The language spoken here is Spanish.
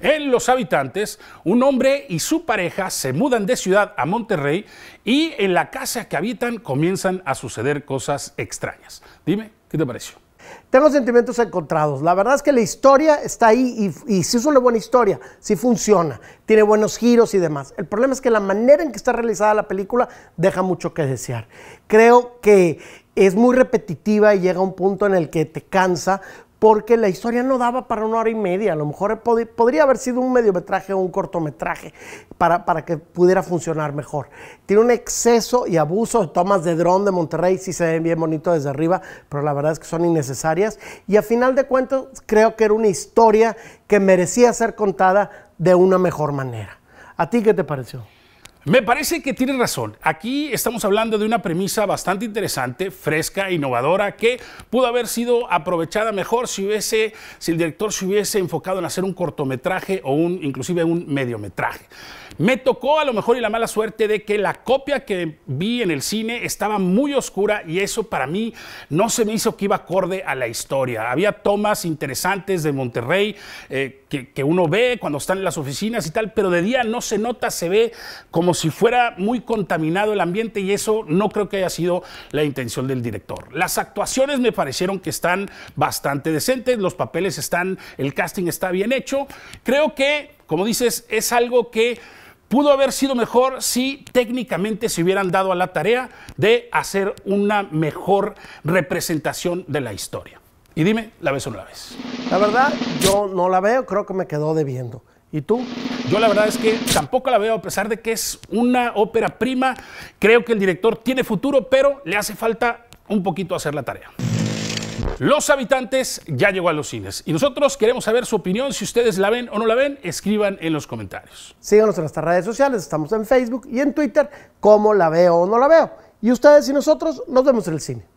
en Los Habitantes, un hombre y su pareja se mudan de ciudad a Monterrey y en la casa que habitan comienzan a suceder cosas extrañas. Dime, ¿qué te pareció? Tengo sentimientos encontrados. La verdad es que la historia está ahí y, si es una buena historia, si funciona, tiene buenos giros y demás. El problema es que la manera en que está realizada la película deja mucho que desear. Creo que es muy repetitiva y llega a un punto en el que te cansa porque la historia no daba para una hora y media. A lo mejor podría haber sido un mediometraje o un cortometraje para, para que pudiera funcionar mejor. Tiene un exceso y abuso de tomas de dron de Monterrey, sí se ven bien bonito desde arriba, pero la verdad es que son innecesarias. Y a final de cuentas, creo que era una historia que merecía ser contada de una mejor manera. ¿A ti qué te pareció? Me parece que tiene razón. Aquí estamos hablando de una premisa bastante interesante, fresca, innovadora, que pudo haber sido aprovechada mejor si hubiese, si el director se hubiese enfocado en hacer un cortometraje o un, inclusive un mediometraje. Me tocó a lo mejor y la mala suerte de que la copia que vi en el cine estaba muy oscura y eso para mí no se me hizo que iba acorde a la historia. Había tomas interesantes de Monterrey eh, que, que uno ve cuando están en las oficinas y tal, pero de día no se nota, se ve como si fuera muy contaminado el ambiente y eso no creo que haya sido la intención del director. Las actuaciones me parecieron que están bastante decentes, los papeles están, el casting está bien hecho. Creo que, como dices, es algo que pudo haber sido mejor si técnicamente se hubieran dado a la tarea de hacer una mejor representación de la historia. Y dime, ¿la ves o no la ves? La verdad, yo no la veo, creo que me quedó debiendo. ¿Y tú? Yo la verdad es que tampoco la veo, a pesar de que es una ópera prima. Creo que el director tiene futuro, pero le hace falta un poquito hacer la tarea. Los habitantes ya llegó a los cines y nosotros queremos saber su opinión. Si ustedes la ven o no la ven, escriban en los comentarios. Síganos en nuestras redes sociales, estamos en Facebook y en Twitter, como la veo o no la veo. Y ustedes y nosotros nos vemos en el cine.